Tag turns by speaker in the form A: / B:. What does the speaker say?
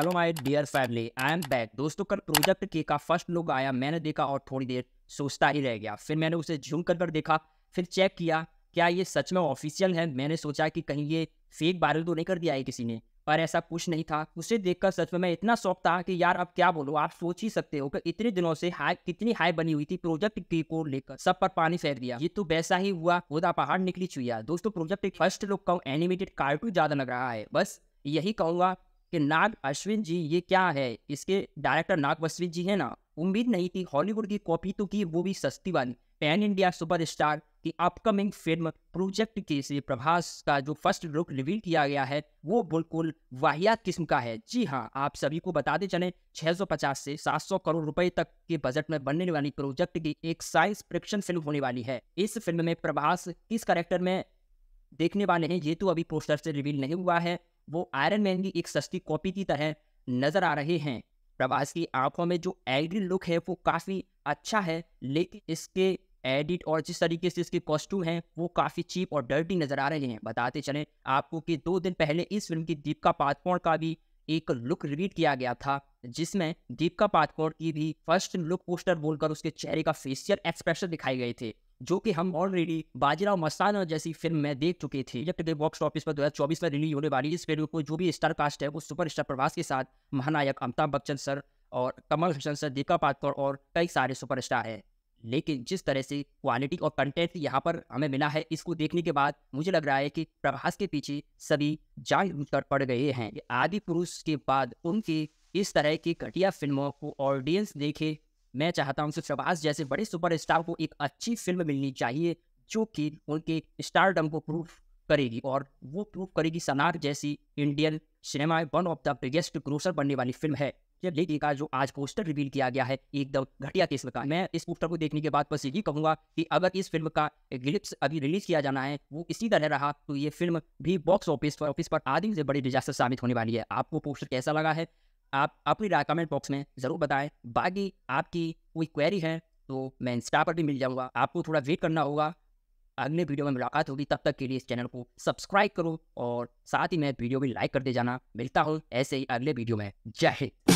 A: hello my dear family I am back दोस्तों कल project के का फर्स्ट लुक आया मैंने देखा और थोड़ी देर सोचता ही रह गया फिर मैंने उसे झूम कर कर देखा फिर चेक किया क्या ये सच में ऑफिशियल है मैंने सोचा कि कहीं ये फेक वायरल तो नहीं कर दिया है किसी ने पर ऐसा कुछ नहीं था उसे देखकर सच में मैं इतना शौक था कि यार अब क्या बोलो आप सोच ही सकते हो कि इतने दिनों से हाई कितनी हाई बनी हुई थी प्रोजेक्ट के को लेकर सब पर पानी फेर दिया ये तो वैसा ही हुआ खुदा पहाड़ निकली चुया दोस्तों प्रोजेक्ट फर्स्ट लुक का एनिमेटेड कार्टून ज्यादा लग रहा है बस यही कहूंगा कि नाग अश्विन जी ये क्या है इसके डायरेक्टर नाग अश्विन जी है ना उम्मीद नहीं थी हॉलीवुड की कॉपी तो की वो भी सस्ती वाली पैन इंडिया सुपरस्टार की अपकमिंग फिल्म प्रोजेक्ट के से प्रभास का जो फर्स्ट लुक रिवील किया गया है वो बिल्कुल वाहियात किस्म का है जी हाँ आप सभी को बताते चले 650 से 700 करोड़ रुपए तक के बजट में बनने वाली प्रोजेक्ट की एक साइंस फ्रिक्शन फिल्म होने वाली है इस फिल्म में प्रभास किस करेक्टर में देखने वाले हैं ये तो अभी पोस्टर से रिवील नहीं हुआ है वो आयरन मैन की एक सस्ती कॉपी की तरह नजर आ रहे हैं प्रभास की आंखों में जो एग्री लुक है वो काफ़ी अच्छा है लेकिन इसके एडिट और जिस तरीके से इसके कॉस्ट्यूम हैं वो काफ़ी चीप और डर्टी नज़र आ रहे हैं बताते चलें आपको कि दो दिन पहले इस फिल्म की दीपिका पादुकोण का भी एक लुक रिलीट किया गया था जिसमें दीपिका पादुकोण की भी फर्स्ट लुक पोस्टर बोलकर उसके चेहरे का फेशियल एक्सप्रेशन दिखाई गए थे जो कि हम ऑलरेडी बाजीराव मस्ताना जैसी फिल्म में देख चुके थे बॉक्स ऑफिस पर चौबीस में रिलीज होने वाली इस फिल्म को जो भी स्टार कास्ट है वो सुपर स्टार प्रभास के साथ महानायक अमिताभ बच्चन सर और कमल हसन सर दीपिका पादुकोण और कई सारे सुपर स्टार हैं लेकिन जिस तरह से क्वालिटी और कंटेंट यहाँ पर हमें मिला है इसको देखने के बाद मुझे लग रहा है कि प्रभास के पीछे सभी जान कर पड़ गए हैं आदि पुरुष के बाद उनके इस तरह की घटिया फिल्मों को ऑडियंस देखे मैं चाहता हूं कि शबाज जैसे बड़े सुपरस्टार को एक अच्छी फिल्म मिलनी चाहिए जो कि उनके स्टारडम को प्रूफ करेगी और वो प्रूफ करेगी सनार जैसी Indian cinema one of the biggest grosser बनने वाली फिल्म है ये लेडी का जो आज पोस्टर रिवील किया गया है एकदम घटिया किस्म का मैं इस पोस्टर को देखने के बाद बस यही कहूंगा कि अगर इस फिल्म का ग्लिप्स अभी रिलीज किया जाना है वो इसी तरह रहा तो ये फिल्म भी बॉक्स ऑफिस पर ऑफिस पर आदि से बड़ी डिजास्टर साबित होने वाली है आपको पोस्टर कैसा लगा है आप अपनी राय कमेंट बॉक्स में ज़रूर बताएं बाकी आपकी कोई क्वेरी है तो मैं इंस्टा पर भी मिल जाऊँगा आपको थोड़ा वेट करना होगा अगले वीडियो में मुलाकात होगी तब तक के लिए इस चैनल को सब्सक्राइब करो और साथ ही मैं वीडियो भी लाइक करते जाना मिलता हूँ ऐसे ही अगले वीडियो में जय हिंद